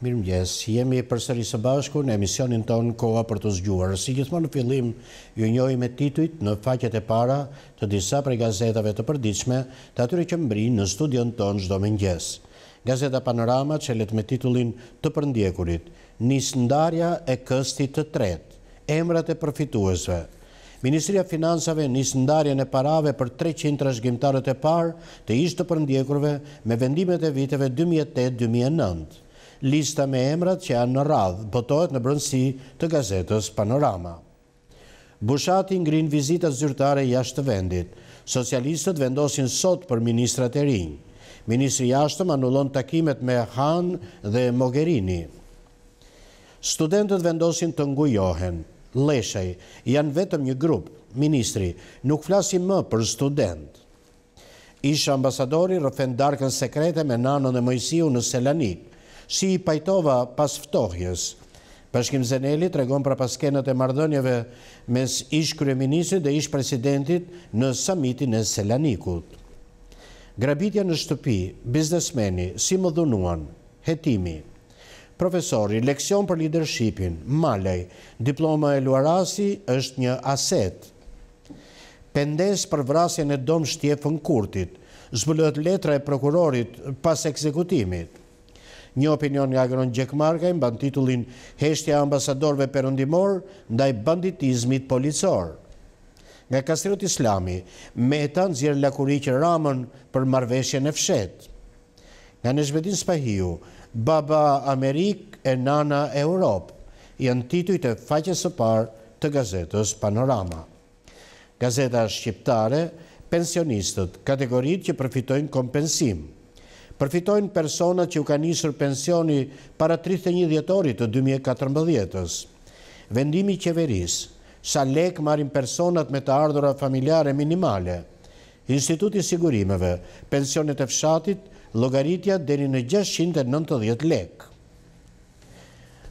Mirë mjes, jemi përseri së bashku në emisionin tonë Koa për të zgjuar. Si gjithmonë në fillim, ju njoj me tituit në faqet e para të disa prej gazetave të përdiqme të atyre që mbri në studion tonë gjdo me njës. Gazeta Panorama që let me titullin të përndjekurit, njës ndarja e kësti të tret, emrat e përfituesve. Ministria Finansave njës ndarja në parave për 300 të shgjimtarët e par të ishtë të përndjekurve me vendimet e viteve 2008-2009 lista me emrat që janë në radhë, botohet në brëndësi të gazetës Panorama. Bushati ngrin vizitat zyrtare jashtë vendit. Socialistët vendosin sot për ministrat e rinjë. Ministri jashtëm anullon takimet me Han dhe Mogherini. Studentët vendosin të ngujohen. Leshej, janë vetëm një grupë, ministri, nuk flasim më për studentë. Isha ambasadori rëfendarkën sekrete me nanën e mojësiu në Selanik si i pajtova pas ftohjes. Pashkim Zeneli të regon pra paskenët e mardonjeve mes ish kryeministit dhe ish presidentit në samitin e Selanikut. Grabitja në shtëpi, biznesmeni, si më dhunuan, hetimi, profesori, leksion për leadershipin, malej, diploma e luarasi është një aset. Pendes për vrasjen e dom shtjefën kurtit, zbulët letra e prokurorit pas ekzekutimit një opinion nga agron Gjek Markaj mban titullin Heshtja ambasadorve përëndimor ndaj banditizmit policor. Nga Kastriot islami, me etan zjerë lakurikë ramën për marveshje në fshet. Nga në zhvedin spahiju, baba Amerik e nana Europë janë tituj të faqe së parë të gazetës Panorama. Gazeta Shqiptare, pensionistët, kategorit që përfitojnë kompensimë përfitojnë personat që u ka njësër pensioni para 31 djetorit të 2014-ës. Vendimi qeveris, sa lek marim personat me të ardhura familjare minimale, Institutit Sigurimeve, pensionet e fshatit, logaritja dheri në 690 lek.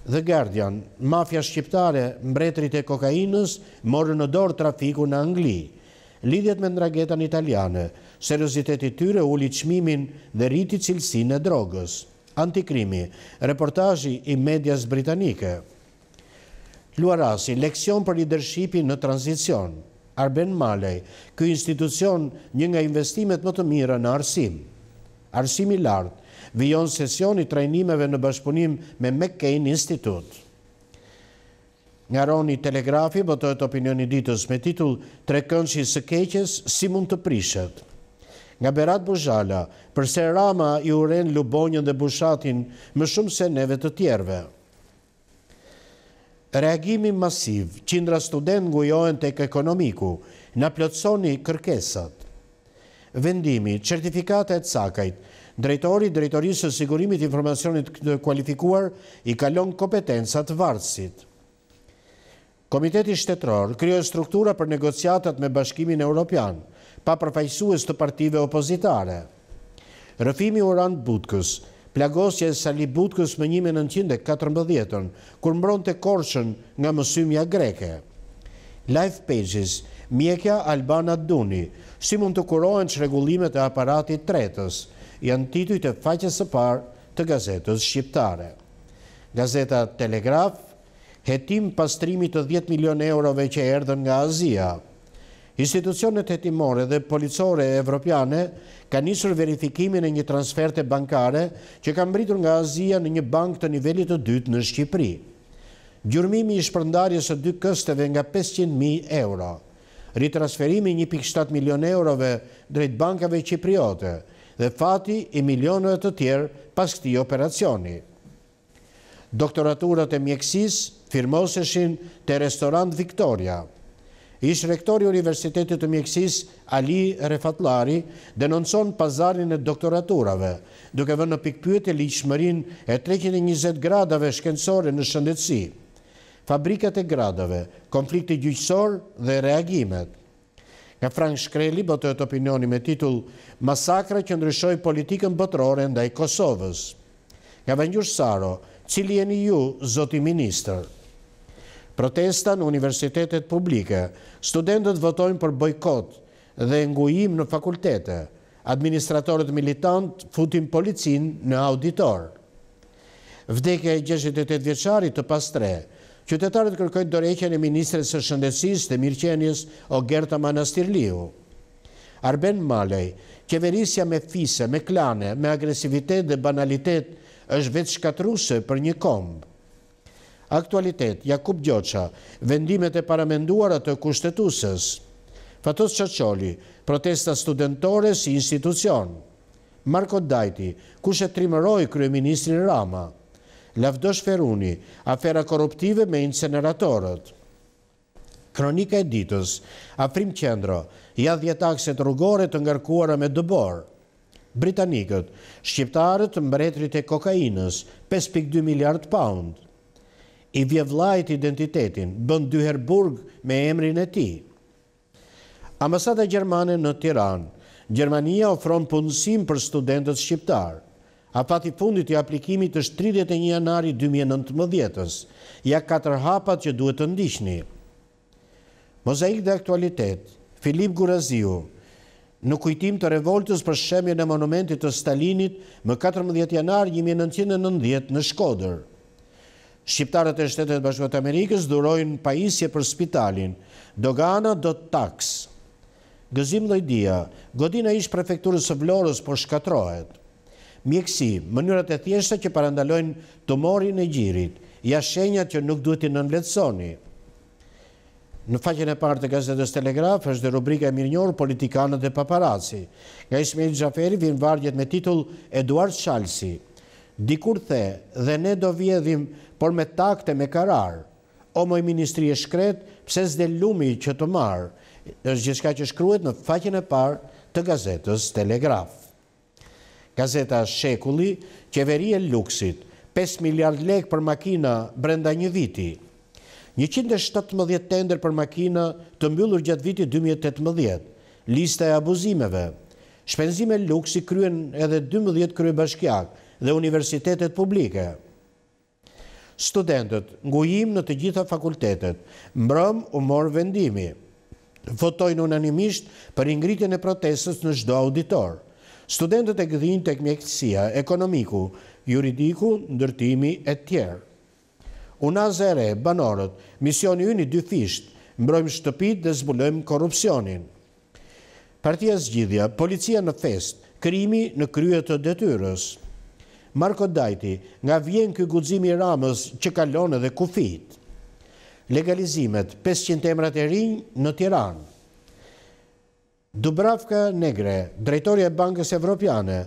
The Guardian, mafja shqiptare, mbretrit e kokainës, morë në dorë trafiku në Angliji lidhjet me ndragetan italiane, seriositeti tyre u liqmimin dhe rriti cilësi e drogës. Antikrimi, reportajji i medjas britanike. Luarasi, leksion për lidershipi në transicion. Arben Malej, kë institucion një nga investimet më të mira në arsim. Arsimi lartë, vion sesion i trajnimeve në bashkëpunim me McCain Institute. Nga roni telegrafi, botojt po opinioni ditës me titull Tre kënqi së keqes si mund të prishet. Nga Berat Buzhala, përse Rama i uren Lubonjën dhe Bushatin më shumë se neve të tjerve. Reagimi masiv, qindra student ngujohen të ekonomiku, në plëtsoni kërkesat. Vendimi, certifikate e cakajt, drejtori drejtorisë të sigurimit informacionit kualifikuar i kalon kompetensat vartësit. Komiteti shtetror kryo struktura për negociatat me bashkimin e Europian, pa përfajsues të partive opozitare. Rëfimi u randë Butkës, plagosje e sali Butkës më njime në nëtjinde kur mbron të korshën nga mësymja greke. Life Pages, Mjekja Albana Duni, si mund të kurohen që regullimet e aparatit tretës, janë tituj të faqesë e parë të gazetës shqiptare. Gazeta Telegraf, hetim pastrimit të 10 milion eurove që erdhen nga Azia. Institucionet hetimore dhe policore evropiane ka njësër verifikimin e një transferte bankare që ka mbritur nga Azia në një bank të nivellit të dytë në Shqipri. Gjurmimi i shpërndarjes e dy kësteve nga 500.000 euro. Ritransferimi 1.7 milion eurove drejt bankave qipriote dhe fati i milionëve të tjerë pas këti operacioni. Doktoraturat e mjeksisë firmoseshin të restorant Victoria. Ish rektori Universitetit të Mjekësis, Ali Refatlari, denonson pazarin e doktoraturave, duke vë në pikpyët e liqëmërin e 320 gradave shkendësore në shëndetsi, fabrikat e gradave, konflikti gjyqësor dhe reagimet. Nga Frank Shkreli, bëtë opinioni me titull Masakra që ndryshoj politikën bëtërore nda i Kosovës. Nga Vendjur Saro, cili e një ju, zoti Ministrë? protesta në universitetet publike, studentët votojnë për bojkot dhe ngujim në fakultete, administratorët militant futin policin në auditor. Vdekja e 68 vjeqari të pastre, qytetarët kërkojnë dorekjen e Ministre së Shëndesis dhe Mirqenjës o Gerta Manastirliu. Arben Malej, kjeverisja me fise, me klane, me agresivitet dhe banalitet është vetë shkatruse për një kombë. Aktualitet, Jakub Gjoqa, vendimet e paramenduarat të kushtetusës. Fatos Qaqoli, protesta studentore si institucion. Marko Dajti, kushe trimëroj kryeministrin Rama. Lavdosh Feruni, afera korruptive me inceneratorët. Kronika e ditës, afrim qendro, jadhjet akset rrugore të ngarkuara me dëbor. Britanikët, shqiptarët mbretrit e kokainës, 5.2 miliard poundë i vjevlajt identitetin, bënd dyher burg me emrin e ti. Ambasada Gjermane në Tiran, Gjermania ofron punësim për studentët shqiptar. A fati fundit i aplikimit është 31 janari 2019-ës, ja 4 hapat që duhet të ndishni. Mozaik dhe aktualitet, Filip Guraziu, në kujtim të revoltës për shemje në monumentit të Stalinit më 14 janar 1990 në Shkoderë. Shqiptarët e shtetet bashkët Amerikës durojnë pajisje për spitalin. Dogana do të taks. Gëzim dhe idia, godina ish prefekturës së vlorës për po shkatrohet. Mjekësi, mënyrat e thjeshtë që parandalojnë të mori në gjirit, ja shenjat që nuk duhet i nënvletsoni. Në faqen e partë të gazetës Telegraf, është dhe rubrika e mirë njërë politikanët dhe paparaci. Nga Ismail Gjaferi vinë vargjet me titull Eduard Shalsi dikur the dhe ne do vjedhim por me takte me karar, o moj ministri e shkret, pse zde lumi që të marë, është gjithka që shkryet në faqen e parë të gazetës Telegraf. Gazeta Shekulli, qeveri e luksit, 5 miliard lek për makina brenda një viti, 117 tender për makina të mbyllur gjatë viti 2018, lista e abuzimeve, shpenzime luksi kryen edhe 12 kryë bashkjakë, dhe universitetet publike. Studentët, ngujim në të gjitha fakultetet, mbrëm u mor vendimi. Votojnë unanimisht për ingritin e protestës në shdo auditor. Studentët e gëdhin të ekmjekësia, ekonomiku, juridiku, ndërtimi e tjerë. Unazere, banorët, misioni unë i dy fisht, mbrojmë shtëpit dhe zbulëm korupcionin. Partia Zgjidhja, policia në fest, krimi në kryet të detyrës. Marko Dajti, nga vjen kë gudzimi ramës që kalonë dhe kufit. Legalizimet, 500 emrat e rinjë në Tiran. Dubravka Negre, drejtori e Bankës Evropiane,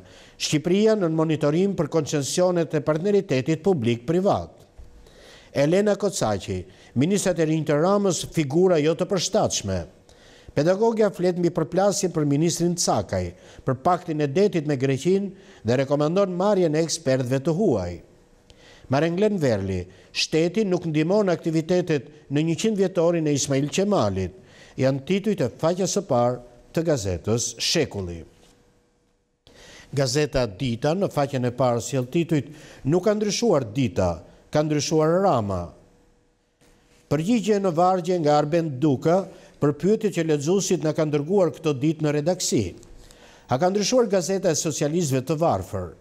Shqipria në monitorim për koncensionet e partneritetit publik-privat. Elena Kocaci, Ministrat e rinjë të ramës, figura jo të përstatshme. Pedagogja flet mbi përplasje për Ministrin Cakaj, për paktin e detit me Greqin dhe rekomendon marje në ekspertve të huaj. Marenglen Verli, shtetin nuk ndimon aktivitetet në 100 vjetorin e Ismail Qemalit, janë tituj të faqja së parë të gazetës Shekulli. Gazeta Dita në faqen e parë së jelë tituj nuk ka ndryshuar Dita, ka ndryshuar Rama. Përgjigje në vargje nga Arben Duka, për pyëti që ledzusit në kanë dërguar këto dit në redaksi? A kanë ndryshuar gazeta e socializve të varfër?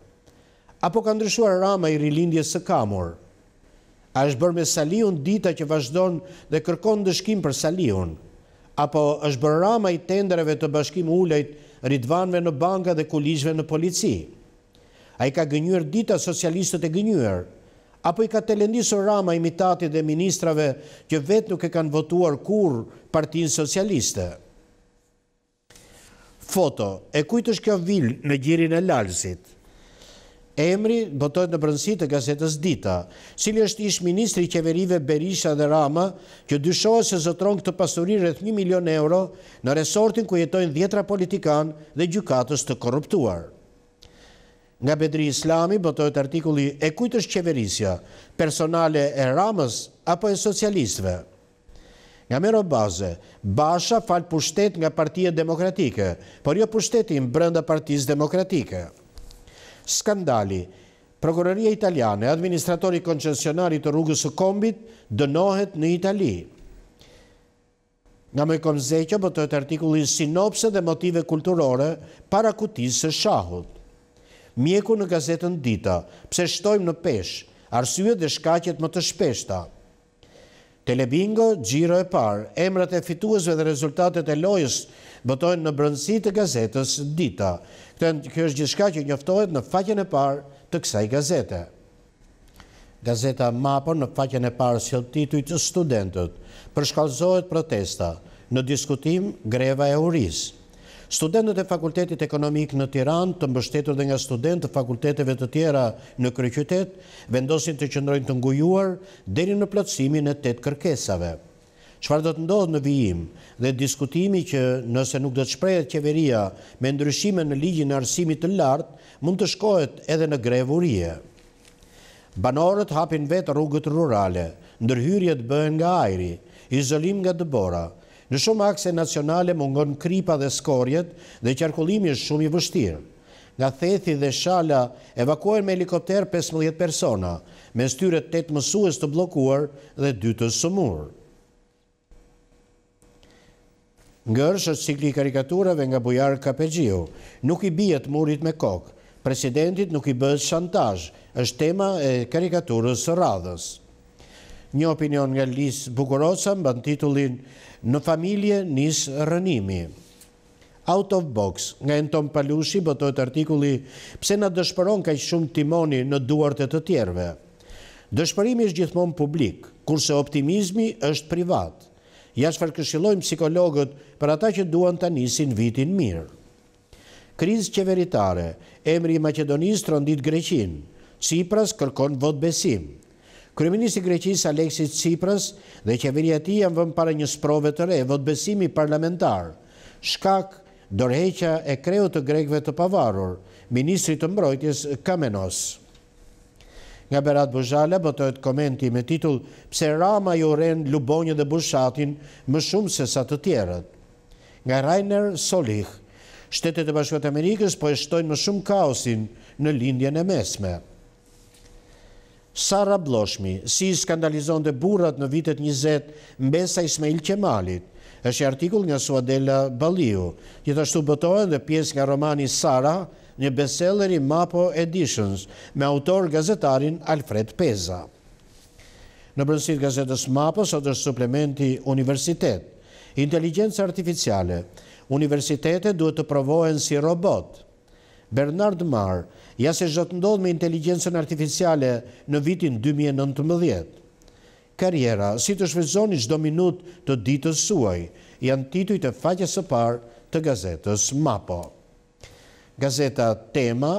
Apo kanë ndryshuar rama i rilindje së kamur? A është bërë me salion dita që vazhdon dhe kërkon dëshkim për salion? Apo është bërë rama i tendereve të bashkim ulejt rritvanve në banka dhe kulishve në polici? A i ka gënyër dita socialistët e gënyër? apo i ka të rama imitati dhe ministrave që vetë nuk e kanë votuar kur partin socialiste. Foto, e kujtë është kjo vilë në gjirin e lalësit? Emri botojt në brëndësi të gazetës Dita, sili është ishë ministri kjeverive Berisha dhe Rama, që dyshojë se zotron këtë pasurin rrët një milion euro në resortin ku jetojnë djetra politikan dhe gjukatës të korruptuar. Nga Bedri Islami bëtojt artikulli e kujtës është qeverisja, personale e ramës apo e socialistve. Nga mero baze, Basha falë pushtet nga partije demokratike, por jo pushtetin brënda partijës demokratike. Skandali, Prokuroria Italiane, administratori koncensionari të rrugës së kombit, dënohet në Itali. Nga me komzeqo bëtojt artikulli sinopse dhe motive kulturore para kutisë së shahut mjeku në gazetën dita, pse shtojmë në pesh, arsyet dhe shkaqet më të shpeshta. Telebingo, gjiro e par, emrat e fituesve dhe rezultatet e lojës bëtojnë në brëndësi të gazetës dita. Këtë kjo është gjithka që njoftojnë në faqen e par të kësaj gazete. Gazeta Mapo në faqen e par së tituj të studentët, përshkallzojt protesta në diskutim greva e urisë. Studentët e Fakultetit Ekonomik në Tiran, të mbështetur dhe nga studentë të fakulteteve të tjera në kryqytet, vendosin të qëndrojnë të ngujuar deri në plëtsimin e tëtë kërkesave. Qëfar do të ndodhë në vijim dhe diskutimi që nëse nuk do të shprejet qeveria me ndryshime në ligjin në arsimit të lartë, mund të shkojt edhe në grevurie. Banorët hapin vetë rrugët rurale, ndërhyrjet bëhen nga ajri, izolim nga dëbora, Në shumë akse nacionale mungon kripa dhe skorjet dhe qarkullimi është shumë i vështirë. Nga Thethi dhe Shala evakuojnë me helikopter 15 persona, me styre 8 mësues të blokuar dhe 2 të sëmurë. Ngërsh është cikli karikaturave nga Bujarë KPG-u. Nuk i bijet murit me kokë, presidentit nuk i bëzë shantaj, është tema e karikaturës së radhës një opinion nga Lis Bukurosa në titullin Në familje nis rënimi. Out of box, nga Enton Palushi bëtojt artikuli pse na dëshpëron ka shumë timoni në duartet të tjerve. Dëshpërimi është gjithmon publik, kurse optimizmi është privat. Jashfar këshilojmë psikologët për ata që duan të nisin vitin mirë. Kriz qeveritare, emri Macedonisë të rëndit Greqinë, Cipras kërkon vot besimë. Kryeminist i Greqis Aleksi Tsipras dhe qeveria tij janë vëmë para një sprove të re, votbesimi besimi parlamentar, shkak dorheqa e kreu të grekve të pavarur, Ministrit të Mbrojtjes Kamenos. Nga Berat Buzhala, botohet komenti me titull Pse Rama ju ren Lubonjë dhe Bushatin më shumë se sa të tjerët. Nga Rainer Solih, shtetet e bashkët e Amerikës po e shtojnë më shumë kaosin në lindjen e mesme. Sara Bloshmi, si skandalizon dhe burat në vitet 20 mbesa Ismail Kemalit, është artikull nga Suadella Baliu, gjithashtu bëtojnë dhe pjesë nga romani Sara, një bestseller i Mapo Editions, me autor gazetarin Alfred Peza. Në brënsit gazetës Mapo, sot është suplementi Universitet, Inteligencë Artificiale, Universitetet duhet të provohen si robotë, Bernard Marr, ja se zhëtë ndodhë me inteligencën artificiale në vitin 2019. Karjera, si të shvizoni qdo minut të ditës suaj, janë tituj të faqës e parë të gazetës MAPO. Gazeta Tema,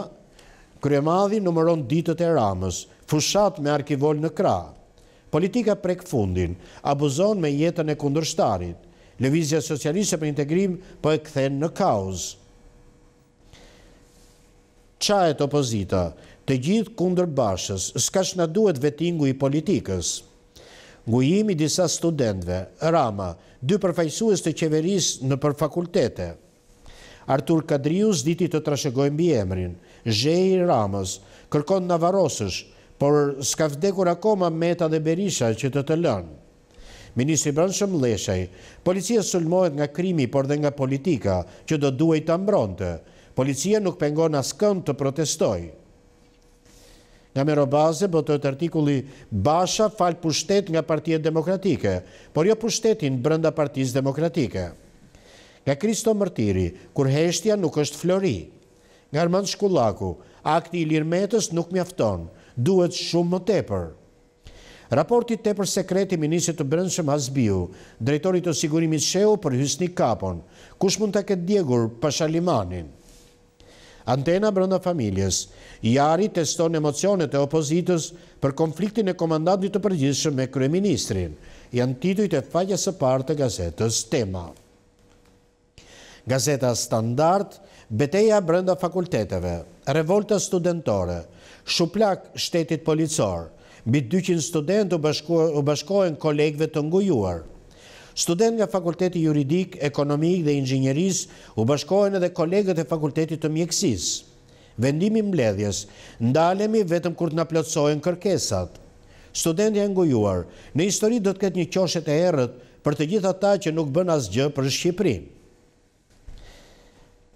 kryemadhi numëron ditët e ramës, fushat me arkivol në kra. Politika prek fundin, abuzon me jetën e kundërshtarit. Levizja socialiste për integrim për po e këthen në kauzë qajet opozita, të gjithë kundër bashës, s'ka shna duhet vetingu i politikës. Ngujimi disa studentve, Rama, dy përfajsues të qeveris në përfakultete. Artur Kadrius diti të trashegojnë bjemrin, Zhej Ramës, kërkon varosësh, por s'ka vdekur akoma Meta dhe Berisha që të të lënë. Ministri Branshëm Leshej, policia sulmojt nga krimi, por dhe nga politika, që do duhet të mbronte, policia nuk pengon askën kënd të protestoj. Nga mero robaze, bëtët artikulli Basha falë pushtet nga partijet demokratike, por jo pushtetin brënda partijis demokratike. Nga Kristo Mërtiri, kur heshtja nuk është flori. Nga Armand Shkullaku, akti i lirmetës nuk mjafton, duhet shumë më tepër. Raportit të për sekreti Ministrë të Brëndshëm Asbiu, drejtorit të sigurimit Sheo për Hysni Kapon, kush mund të këtë djegur për Shalimanin? antena brënda familjes. Jari teston emocionet e opozitës për konfliktin e komandatit të përgjithshëm me kryeministrin. Janë tituj e faqja së partë të gazetës tema. Gazeta Standard, beteja brënda fakulteteve, revolta studentore, shuplak shtetit policor, bitë 200 student u bashkojnë kolegve të ngujuarë student nga Fakulteti Juridik, Ekonomik dhe Ingenjeris u bashkojnë edhe kolegët e Fakultetit të Mjekësis. Vendimi mbledhjes, ndalemi vetëm kur të nga plotsojnë kërkesat. Student nga ngujuar, në histori do të ketë një qoshet e erët për të gjitha ta që nuk bën asgjë për Shqipri.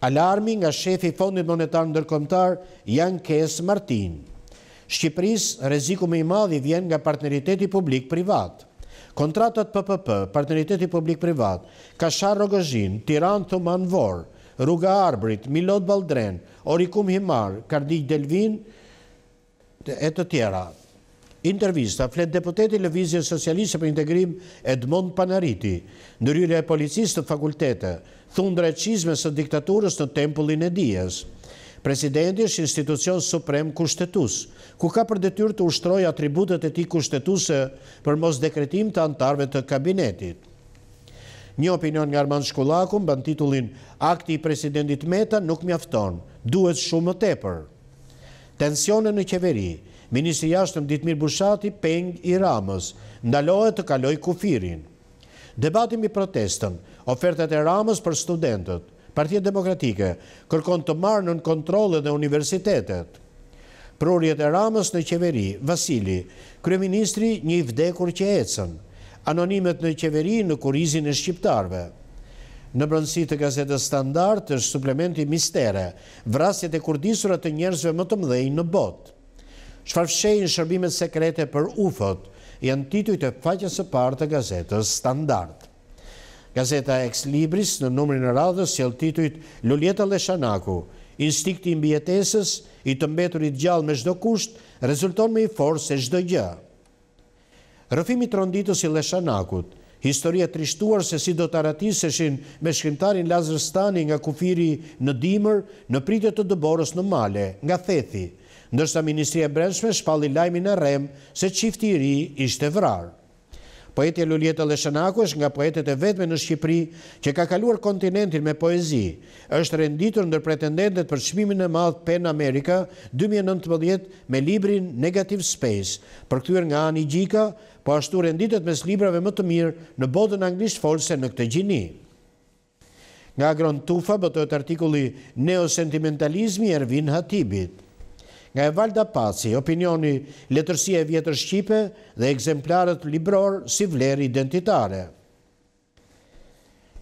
Alarmi nga shefi Fondit Monetar Ndërkomtar, Jan Kes Martin. Shqipris reziku me i madhi vjen nga partneriteti publik-privatë kontratat PPP, partneriteti publik-privat, Kashar Rogozhin, Tiran Thuman Vor, Ruga Arbrit, Milot Baldren, Orikum Himar, Kardik Delvin, e të tjera. Intervista flet deputeti Lëvizje Socialiste për integrim Edmond Panariti, nëryre e policistë të fakultete, thundre e qizme së diktaturës në tempullin e dijes. Presidenti është institucion suprem kushtetus, ku ka për detyr të ushtroj atributet e ti kushtetuse për mos dekretim të antarve të kabinetit. Një opinion nga Arman Shkullakum, bën titullin Akti i Presidentit Meta nuk mjafton, duhet shumë më tepër. Tensione në qeveri, Ministri Jashtëm Ditmir Bushati, Peng i Ramës, ndalohet të kaloj kufirin. Debatim i protestën, ofertet e Ramës për studentët, Partia Demokratike kërkon të marrë nën kontrole dhe universitetet. Prorjet e ramës në qeveri, Vasili, kreministri një vdekur që ecën, anonimet në qeveri në kurizin e shqiptarve. Në brëndësi të gazetës standart është suplementi mistere, vrasjet e kurdisurat të njerëzve më të mdhejnë në botë. Shfarfshejnë shërbimet sekrete për ufot, janë tituj të faqës e partë të gazetës standartë. Gazeta Ex Libris në numërin e radhës që lë tituit Luljeta Leshanaku, instikti i mbjetesës i të mbeturit gjallë me shdo kusht, rezulton me i forës se shdo gjë. Rëfimi të rënditës i Leshanakut, historie trishtuar se si do të aratiseshin me shkrimtarin Lazër Stani nga kufiri në dimër në pritët të dëborës në male, nga thethi, ndërsa Ministri e Brenshme shpalli lajmi në rem se qifti i ri ishte vrarë poeti Luljeta Leshenaku është nga poetet e vetme në Shqipëri që ka kaluar kontinentin me poezi. Është renditur ndër pretendentet për çmimin e madh Pen America 2019 me librin Negative Space, përkthyer nga Ani Gjika, po ashtu renditet mes librave më të mirë në botën anglisht folse në këtë gjini. Nga Gron Tufa, bëtojt artikuli Neosentimentalizmi Ervin Hatibit nga e Valda Paci, opinioni letërsia e vjetër Shqipe dhe ekzemplarët libror si vlerë identitare.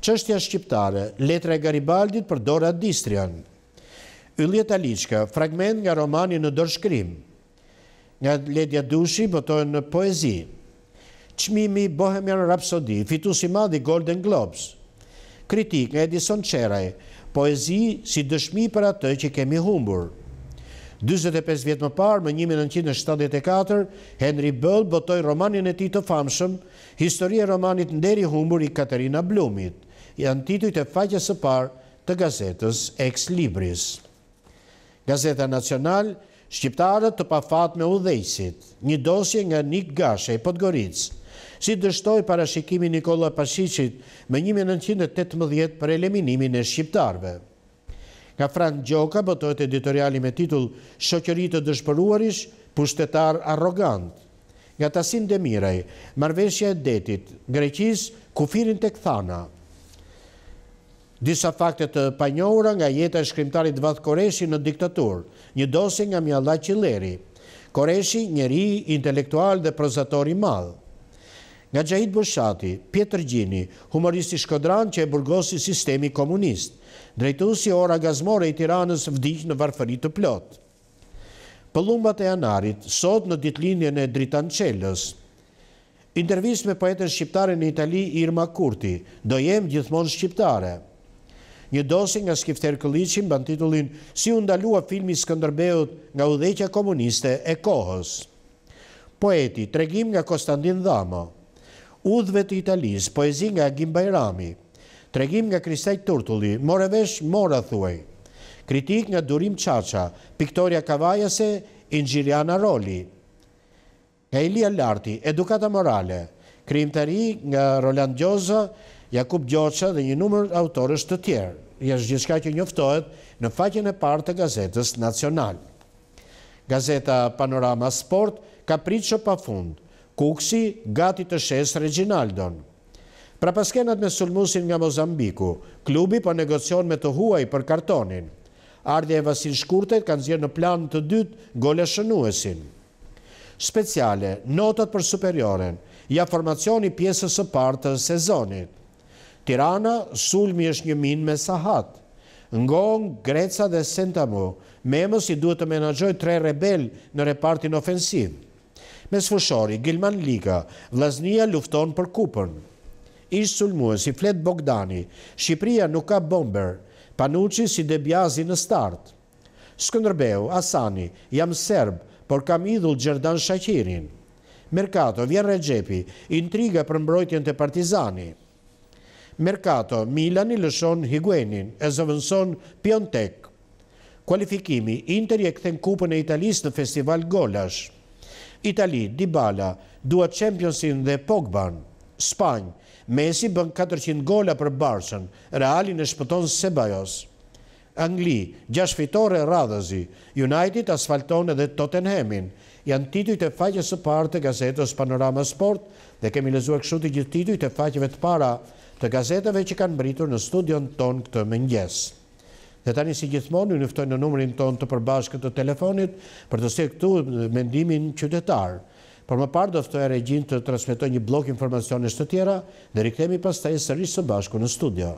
Qështja Shqiptare, letra e Garibaldit për Dora Distrian. Yllje Talichka, fragment nga romani në dërshkrim. Nga Ledja Dushi, botojnë në poezi. Qmimi Bohemian Rhapsody, fitusi madhi Golden Globes. Kritik nga Edison Qeraj, poezi si dëshmi për atë që kemi humburë. 25 vjetë më parë, më 1974, në Henry Böll botoj romanin e ti të famshëm, historie e romanit Nderi Humur i Katerina Blumit, i antituj të faqës së parë të gazetës Ex Libris. Gazeta Nacional, Shqiptarët të pafat me u një dosje nga Nik Gashe i Podgoritës, si dështoj parashikimi Nikola Pashicit me 1918 për eliminimin e Shqiptarëve. Nga Fran Gjoka bëtojt editoriali me titull Shokërit të dëshpëruarish, pushtetar arrogant. Nga Tasin Demiraj, marveshja e detit, Greqis, kufirin të këthana. Disa faktet të panjohura nga jeta e shkrimtarit Vath Koreshi në diktatur, një dosi nga Mjalla Qileri, Koreshi njëri intelektual dhe prozatori madhë nga Gjahit Bëshati, Pjetër Gjini, humoristi Shkodran që e burgosi sistemi komunist, drejtusi ora gazmore i tiranës vdikë në varfërit të plot. Pëllumbat e janarit, sot në ditlinjën e dritan qellës. Intervis me poetën shqiptare në Itali Irma Kurti, do jem gjithmon shqiptare. Një dosi nga Skifter Këllicin ban titullin Si undalua filmi Skëndërbeut nga udheqja komuniste e kohës. Poeti, tregim nga Kostandin Dhamo udhve të Italis, poezi nga Gimbajrami, tregim nga Kristaj Turtulli, morevesh mora thuej, kritik nga Durim Qaqa, piktoria Kavajase, Ingjiriana Roli, nga Larti, edukata morale, krim të ri nga Roland Gjoza, Jakub Gjoqa dhe një numër autorës të tjerë, jeshtë gjithka që njoftohet në faqen e partë të gazetës nacional. Gazeta Panorama Sport ka pritë që pa fundë, Kuksi gati të shesë Reginaldon. Pra paskenat me sulmusin nga Mozambiku, klubi po negocion me të huaj për kartonin. Ardje e vasin shkurtet kanë zirë në plan të dytë gole shënuesin. Speciale, notat për superioren, ja formacioni pjesës së partë të sezonit. Tirana, sulmi është një minë me sahat. Ngon, Greca dhe Sentamu, me emës i duhet të menagjoj tre rebel në repartin ofensivë me sfushori Gilman Lika, vlaznia lufton për kupën. Ish sulmuën si flet Bogdani, Shqipria nuk ka bomber, panuqi si debjazi në startë. Skëndërbeu, Asani, jam serbë, por kam idhull Gjerdan Shakirin. Merkato, vjen regjepi, intriga për mbrojtjen të partizani. Merkato, Milan i lëshon Higuenin, e zëvënson Piontek. Kualifikimi, Inter je këthen kupën e Italisë në festival Golash. Itali, Dybala, duat Championsin dhe Pogban, Spanj, Messi bën 400 gola për Barsën, realin e shpëton Sebajos, Angli, gjash fitore radhëzi, United asfalton edhe Tottenhamin, janë tituj të faqe së partë të gazetës Panorama Sport dhe kemi lezuar kështu të gjithë tituj të faqeve të para të gazetëve që kanë mëritur në studion ton këtë mëngjesë. Dhe tani si gjithmonë, në nëftoj në numërin tonë të përbashkët të telefonit, për të se këtu mendimin qytetarë. Por më parë, doftoj e regjin të transmitoj një blok informacionisht të tjera, dhe rikëtemi pas taj së rrisë së bashku në studio.